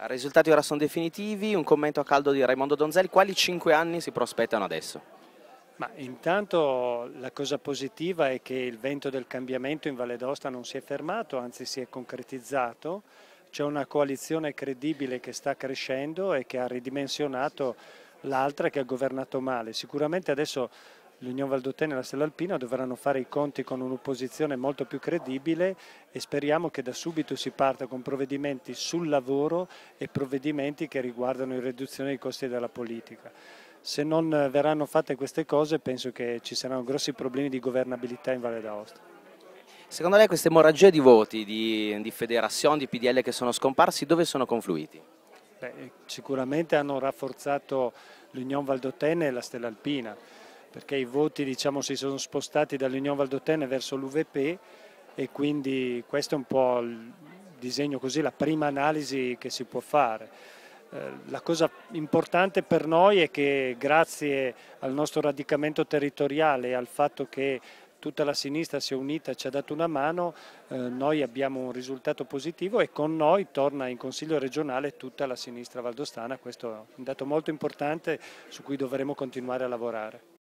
Eh, risultati ora sono definitivi, un commento a caldo di Raimondo Donzelli, quali cinque anni si prospettano adesso? Ma intanto la cosa positiva è che il vento del cambiamento in Valle d'Osta non si è fermato, anzi si è concretizzato. C'è una coalizione credibile che sta crescendo e che ha ridimensionato l'altra che ha governato male. Sicuramente adesso l'Unione Valdotena e la Sella Alpina dovranno fare i conti con un'opposizione molto più credibile e speriamo che da subito si parta con provvedimenti sul lavoro e provvedimenti che riguardano la riduzione dei costi della politica. Se non eh, verranno fatte queste cose penso che ci saranno grossi problemi di governabilità in Valle d'Aosta. Secondo lei queste emorragie di voti di, di federazione, di PDL che sono scomparsi, dove sono confluiti? Beh, sicuramente hanno rafforzato l'Union Valdotene e la Stella Alpina perché i voti diciamo, si sono spostati dall'Unione Valdotene verso l'UVP e quindi questo è un po' il disegno così, la prima analisi che si può fare. Eh, la cosa importante per noi è che grazie al nostro radicamento territoriale e al fatto che tutta la sinistra si è unita, e ci ha dato una mano, eh, noi abbiamo un risultato positivo e con noi torna in Consiglio regionale tutta la sinistra valdostana, questo è un dato molto importante su cui dovremo continuare a lavorare.